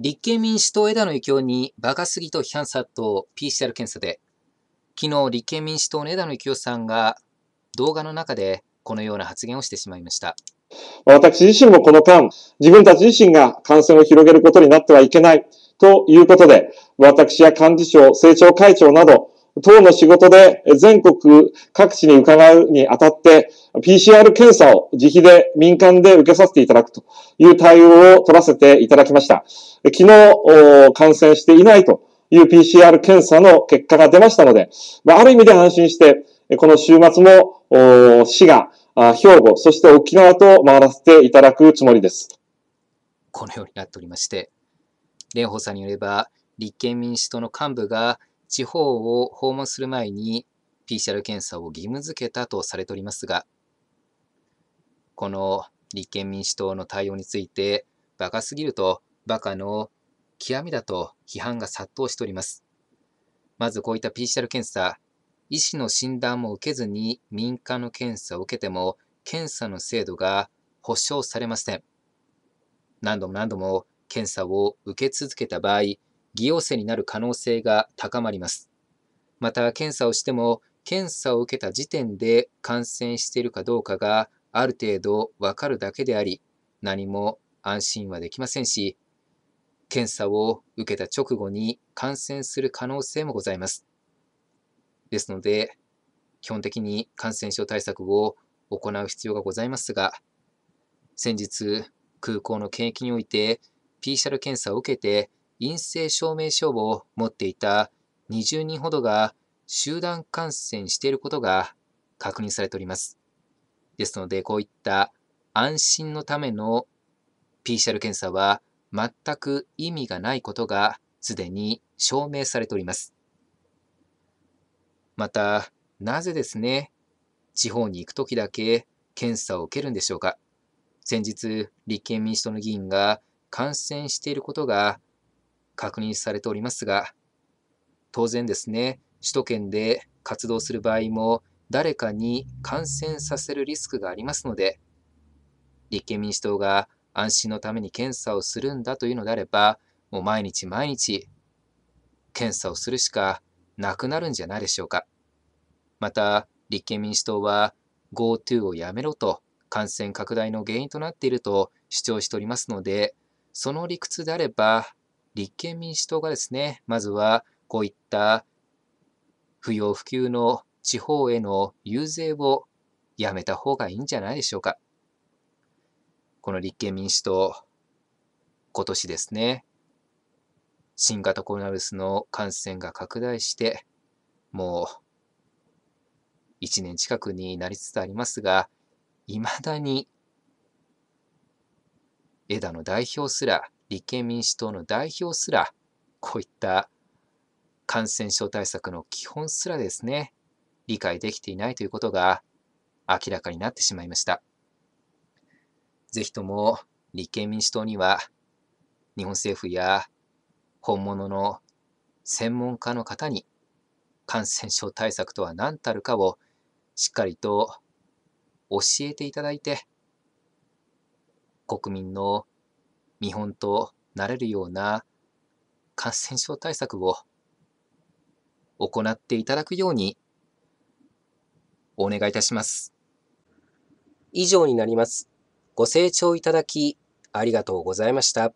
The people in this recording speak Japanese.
立憲民主党枝野幸男にバカすぎと批判殺到 PCR 検査で昨日立憲民主党の枝野幸男さんが動画の中でこのような発言をしてしまいました私自身もこの間自分たち自身が感染を広げることになってはいけないということで私や幹事長政調会長など党の仕事で全国各地に伺うにあたって、PCR 検査を自費で民間で受けさせていただくという対応を取らせていただきました。昨日、感染していないという PCR 検査の結果が出ましたので、ある意味で安心して、この週末も、市が、兵庫、そして沖縄と回らせていただくつもりです。このようになっておりまして、蓮舫さんによれば、立憲民主党の幹部が地方を訪問する前に PCR 検査を義務付けたとされておりますが、この立憲民主党の対応について、バカすぎると、バカの極みだと批判が殺到しております。まずこういった PCR 検査、医師の診断も受けずに民間の検査を受けても、検査の精度が保証されません。何度も何度も検査を受け続けた場合、偽陽性になる可能性が高まります。また、検査をしても、検査を受けた時点で感染しているかどうかがある程度わかるだけであり、何も安心はできませんし、検査を受けた直後に感染する可能性もございます。ですので、基本的に感染症対策を行う必要がございますが、先日、空港の検疫において PCR 検査を受けて陰性証明書を持っていた20人ほどが集団感染していることが確認されております。ですので、こういった安心のための PCR 検査は全く意味がないことがすでに証明されております。また、なぜですね、地方に行くときだけ検査を受けるんでしょうか。先日、立憲民主党の議員が感染していることが確認されておりますが、当然ですね、首都圏で活動する場合も、誰かに感染させるリスクがありますので、立憲民主党が安心のために検査をするんだというのであれば、もう毎日毎日検査をするしかなくなるんじゃないでしょうか。また、立憲民主党は GoTo をやめろと感染拡大の原因となっていると主張しておりますので、その理屈であれば立憲民主党がですね、まずはこういった不要不急の地方への遊説をやめた方がいいんじゃないでしょうか。この立憲民主党、今年ですね、新型コロナウイルスの感染が拡大して、もう1年近くになりつつありますが、いまだに枝野代表すら立憲民主党の代表すらこういった感染症対策の基本すらですね理解できていないということが明らかになってしまいました。ぜひとも立憲民主党には日本政府や本物の専門家の方に感染症対策とは何たるかをしっかりと教えていただいて国民の見本となれるような感染症対策を行っていただくようにお願いいたします。以上になります。ご清聴いただきありがとうございました。